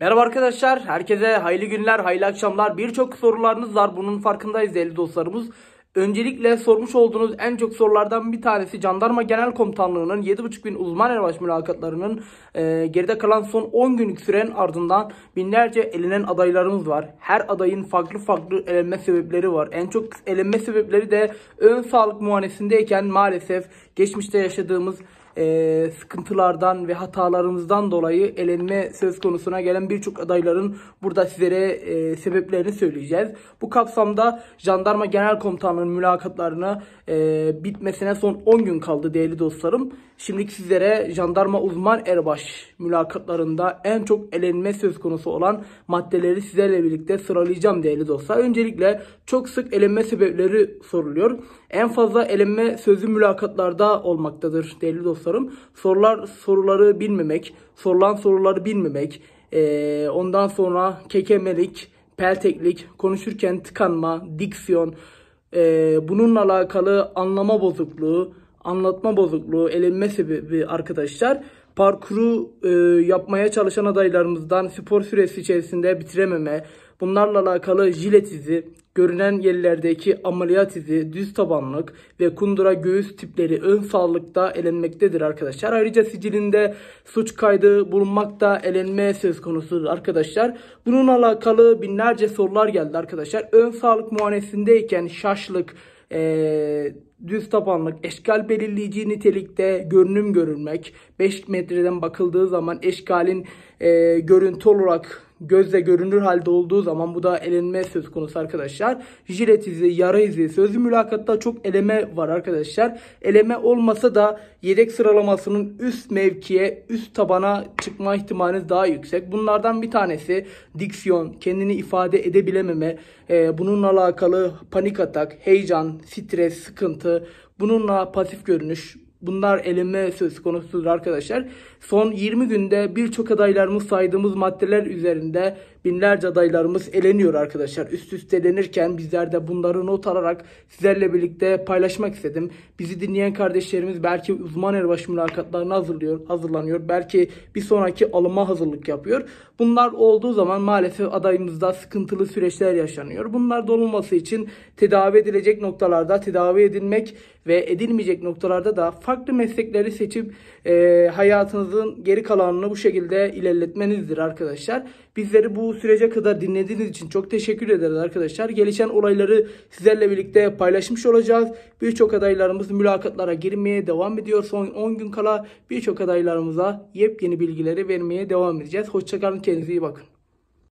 Merhaba arkadaşlar. Herkese hayırlı günler, hayırlı akşamlar. Birçok sorularınız var. Bunun farkındayız değerli dostlarımız. Öncelikle sormuş olduğunuz en çok sorulardan bir tanesi Jandarma Genel Komutanlığı'nın 7.5 bin uzman erbaş mülakatlarının e, geride kalan son 10 günlük süren ardından binlerce elenen adaylarımız var. Her adayın farklı farklı elenme sebepleri var. En çok elenme sebepleri de ön sağlık muayenesindeyken maalesef geçmişte yaşadığımız e, sıkıntılardan ve hatalarımızdan dolayı elenme söz konusuna gelen birçok adayların burada sizlere e, sebeplerini söyleyeceğiz. Bu kapsamda Jandarma Genel Komutanlığı'nın mülakatlarını e, bitmesine son 10 gün kaldı değerli dostlarım. Şimdilik sizlere Jandarma Uzman Erbaş mülakatlarında en çok elenme söz konusu olan maddeleri sizlerle birlikte sıralayacağım değerli dostlar. Öncelikle çok sık elenme sebepleri soruluyor. En fazla elenme sözü mülakatlarda olmaktadır değerli dostlar dostlarım. Sorular soruları bilmemek, sorulan soruları bilmemek, e, ondan sonra kekemelik, pelteklik, konuşurken tıkanma, diksiyon, e, bununla alakalı anlama bozukluğu, anlatma bozukluğu, elenme sebebi arkadaşlar parkuru e, yapmaya çalışan adaylarımızdan spor süresi içerisinde bitirememe, bunlarla alakalı jilet izi, görünen yerlerdeki ameliyat izi, düz tabanlık ve kundura göğüs tipleri ön sağlıkta elenmektedir arkadaşlar. Ayrıca sicilinde suç kaydı bulunmakta elenme söz konusudur arkadaşlar. Bununla alakalı binlerce sorular geldi arkadaşlar. Ön sağlık muayenesindeyken şaşlık, ee, düz tabanlık, eşkal belirleyici nitelikte görünüm görünmek, 5 metreden bakıldığı zaman eşkalin e, görüntü olarak gözle görünür halde olduğu zaman bu da elenme söz konusu arkadaşlar. Jilet izi, yara izi, sözlü mülakatta çok eleme var arkadaşlar. Eleme olmasa da yedek sıralamasının üst mevkiye, üst tabana çıkma ihtimaliniz daha yüksek. Bunlardan bir tanesi diksiyon, kendini ifade edebilememe, e, bununla alakalı panik atak, heyecan, stres, sıkıntı, olması, bununla pasif görünüş, bunlar elime söz konusudur arkadaşlar. Son 20 günde birçok adaylarımız saydığımız maddeler üzerinde binlerce adaylarımız eleniyor arkadaşlar. Üst üste elenirken bizler de bunları not alarak sizlerle birlikte paylaşmak istedim. Bizi dinleyen kardeşlerimiz belki uzman erbaşı mülakatlarına hazırlıyor, hazırlanıyor. Belki bir sonraki alıma hazırlık yapıyor. Bunlar olduğu zaman maalesef adayımızda sıkıntılı süreçler yaşanıyor. Bunlar dolunması için tedavi edilecek noktalarda tedavi edilmek ve edilmeyecek noktalarda da farklı meslekleri seçip e, hayatınızın geri kalanını bu şekilde ilerletmenizdir arkadaşlar. Bizleri bu bu sürece kadar dinlediğiniz için çok teşekkür ederiz arkadaşlar. Gelişen olayları sizlerle birlikte paylaşmış olacağız. Birçok adaylarımız mülakatlara girmeye devam ediyor. Son 10 gün kala birçok adaylarımıza yepyeni bilgileri vermeye devam edeceğiz. Hoşçakalın kendinize iyi bakın.